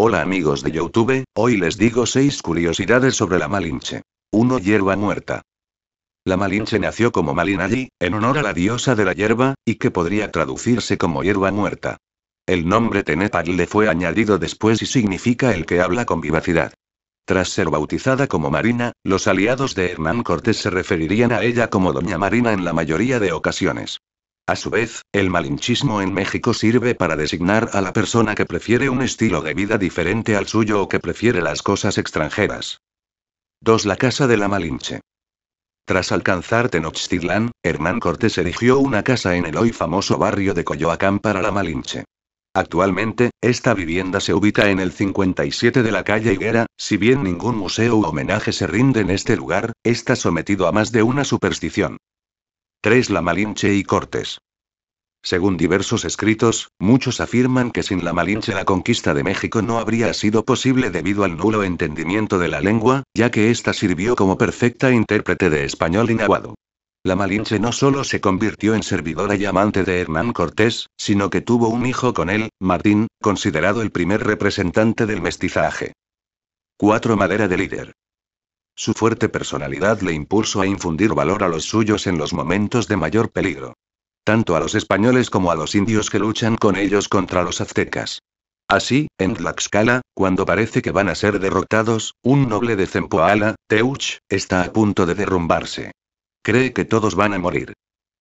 Hola amigos de Youtube, hoy les digo 6 curiosidades sobre la Malinche. 1. Hierba muerta. La Malinche nació como Malinalli, en honor a la diosa de la hierba, y que podría traducirse como hierba muerta. El nombre Tenepal le fue añadido después y significa el que habla con vivacidad. Tras ser bautizada como Marina, los aliados de Hernán Cortés se referirían a ella como Doña Marina en la mayoría de ocasiones. A su vez, el malinchismo en México sirve para designar a la persona que prefiere un estilo de vida diferente al suyo o que prefiere las cosas extranjeras. 2. La casa de la Malinche. Tras alcanzar Tenochtitlán, Hernán Cortés erigió una casa en el hoy famoso barrio de Coyoacán para la Malinche. Actualmente, esta vivienda se ubica en el 57 de la calle Higuera, si bien ningún museo o homenaje se rinde en este lugar, está sometido a más de una superstición. 3. La Malinche y Cortés. Según diversos escritos, muchos afirman que sin la Malinche la conquista de México no habría sido posible debido al nulo entendimiento de la lengua, ya que ésta sirvió como perfecta intérprete de español inaguado. La Malinche no solo se convirtió en servidora y amante de Hernán Cortés, sino que tuvo un hijo con él, Martín, considerado el primer representante del mestizaje. 4. Madera de líder. Su fuerte personalidad le impulso a infundir valor a los suyos en los momentos de mayor peligro. Tanto a los españoles como a los indios que luchan con ellos contra los aztecas. Así, en Tlaxcala, cuando parece que van a ser derrotados, un noble de Zempoala, Teuch, está a punto de derrumbarse. Cree que todos van a morir.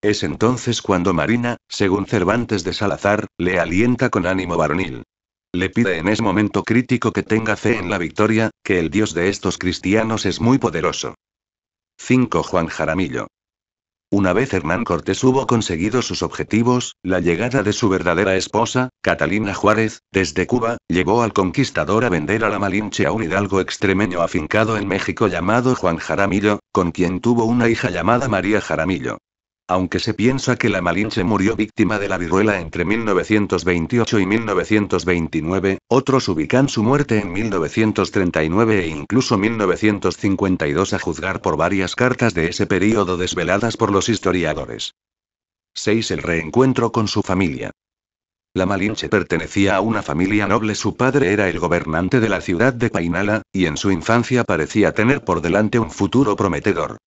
Es entonces cuando Marina, según Cervantes de Salazar, le alienta con ánimo varonil. Le pide en ese momento crítico que tenga fe en la victoria, que el Dios de estos cristianos es muy poderoso. 5. Juan Jaramillo. Una vez Hernán Cortés hubo conseguido sus objetivos, la llegada de su verdadera esposa, Catalina Juárez, desde Cuba, llevó al conquistador a vender a la Malinche a un hidalgo extremeño afincado en México llamado Juan Jaramillo, con quien tuvo una hija llamada María Jaramillo. Aunque se piensa que la Malinche murió víctima de la viruela entre 1928 y 1929, otros ubican su muerte en 1939 e incluso 1952 a juzgar por varias cartas de ese período desveladas por los historiadores. 6. El reencuentro con su familia. La Malinche pertenecía a una familia noble. Su padre era el gobernante de la ciudad de Painala, y en su infancia parecía tener por delante un futuro prometedor.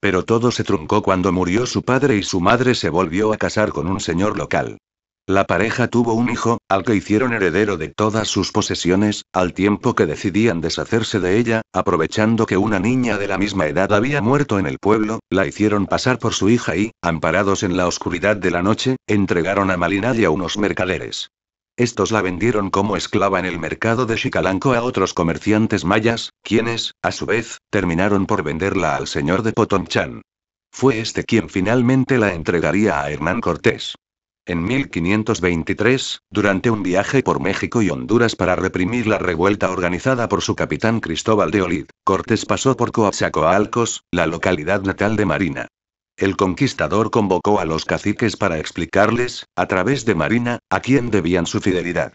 Pero todo se truncó cuando murió su padre y su madre se volvió a casar con un señor local. La pareja tuvo un hijo, al que hicieron heredero de todas sus posesiones, al tiempo que decidían deshacerse de ella, aprovechando que una niña de la misma edad había muerto en el pueblo, la hicieron pasar por su hija y, amparados en la oscuridad de la noche, entregaron a Malinadia a unos mercaderes. Estos la vendieron como esclava en el mercado de Xicalanco a otros comerciantes mayas, quienes, a su vez, terminaron por venderla al señor de Potonchán. Fue este quien finalmente la entregaría a Hernán Cortés. En 1523, durante un viaje por México y Honduras para reprimir la revuelta organizada por su capitán Cristóbal de Olid, Cortés pasó por Coatzacoalcos, la localidad natal de Marina. El conquistador convocó a los caciques para explicarles, a través de Marina, a quién debían su fidelidad.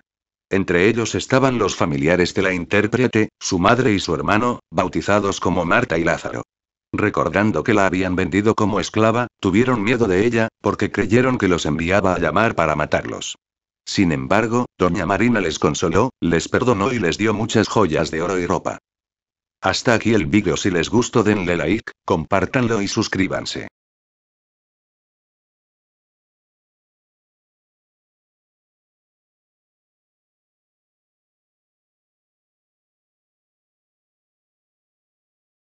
Entre ellos estaban los familiares de la intérprete, su madre y su hermano, bautizados como Marta y Lázaro. Recordando que la habían vendido como esclava, tuvieron miedo de ella, porque creyeron que los enviaba a llamar para matarlos. Sin embargo, doña Marina les consoló, les perdonó y les dio muchas joyas de oro y ropa. Hasta aquí el vídeo si les gustó denle like, compártanlo y suscríbanse.